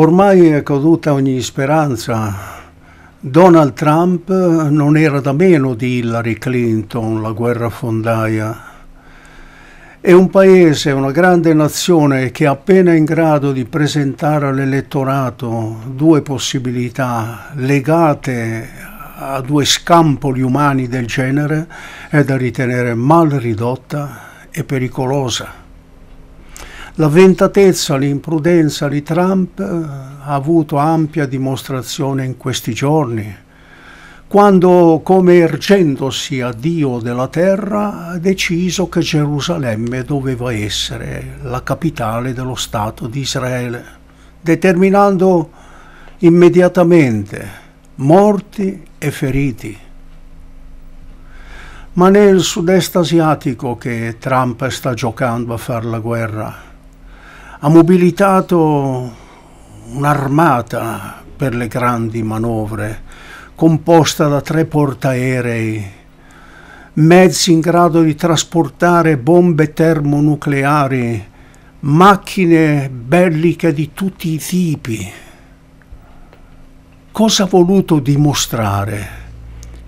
Ormai è caduta ogni speranza. Donald Trump non era da meno di Hillary Clinton, la guerra fondaia. È un paese, una grande nazione che è appena in grado di presentare all'elettorato due possibilità legate a due scampoli umani del genere è da ritenere mal ridotta e pericolosa. L'avventatezza, l'imprudenza di Trump eh, ha avuto ampia dimostrazione in questi giorni, quando, come ergendosi a Dio della terra, ha deciso che Gerusalemme doveva essere la capitale dello Stato di Israele, determinando immediatamente morti e feriti. Ma nel sud-est asiatico che Trump sta giocando a fare la guerra ha mobilitato un'armata per le grandi manovre, composta da tre portaerei, mezzi in grado di trasportare bombe termonucleari, macchine belliche di tutti i tipi. Cosa ha voluto dimostrare?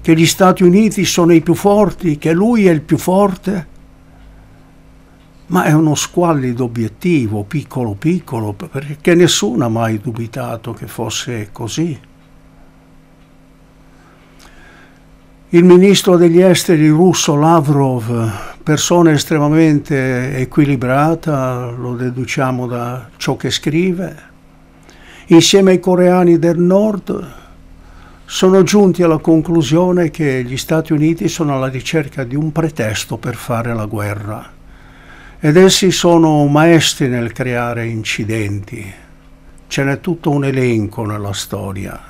Che gli Stati Uniti sono i più forti, che lui è il più forte? ma è uno squallido obiettivo, piccolo piccolo, perché nessuno ha mai dubitato che fosse così. Il ministro degli esteri russo Lavrov, persona estremamente equilibrata, lo deduciamo da ciò che scrive, insieme ai coreani del nord sono giunti alla conclusione che gli Stati Uniti sono alla ricerca di un pretesto per fare la guerra ed essi sono maestri nel creare incidenti. Ce n'è tutto un elenco nella storia.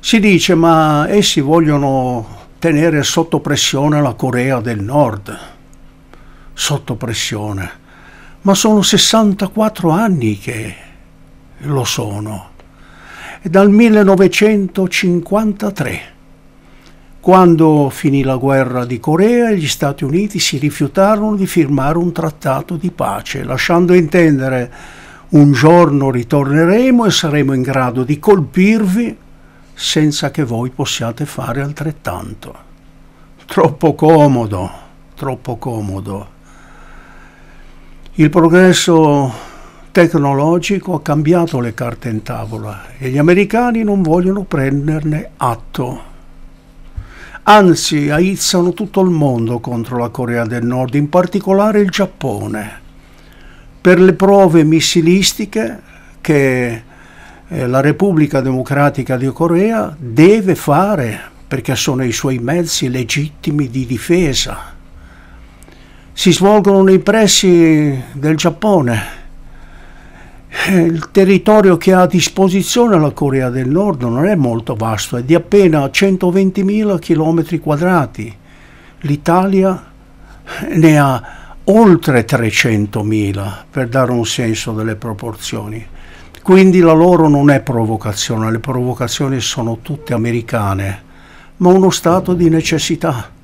Si dice ma essi vogliono tenere sotto pressione la Corea del Nord. Sotto pressione. Ma sono 64 anni che lo sono. È dal 1953 quando finì la guerra di Corea, gli Stati Uniti si rifiutarono di firmare un trattato di pace, lasciando intendere un giorno ritorneremo e saremo in grado di colpirvi senza che voi possiate fare altrettanto. Troppo comodo, troppo comodo. Il progresso tecnologico ha cambiato le carte in tavola e gli americani non vogliono prenderne atto anzi aizzano tutto il mondo contro la Corea del Nord, in particolare il Giappone, per le prove missilistiche che eh, la Repubblica Democratica di Corea deve fare perché sono i suoi mezzi legittimi di difesa. Si svolgono nei pressi del Giappone eh, il territorio che ha a disposizione la Corea del Nord non è molto vasto, è di appena 120.000 km quadrati. L'Italia eh, ne ha oltre 300.000 per dare un senso delle proporzioni. Quindi la loro non è provocazione, le provocazioni sono tutte americane, ma uno stato di necessità.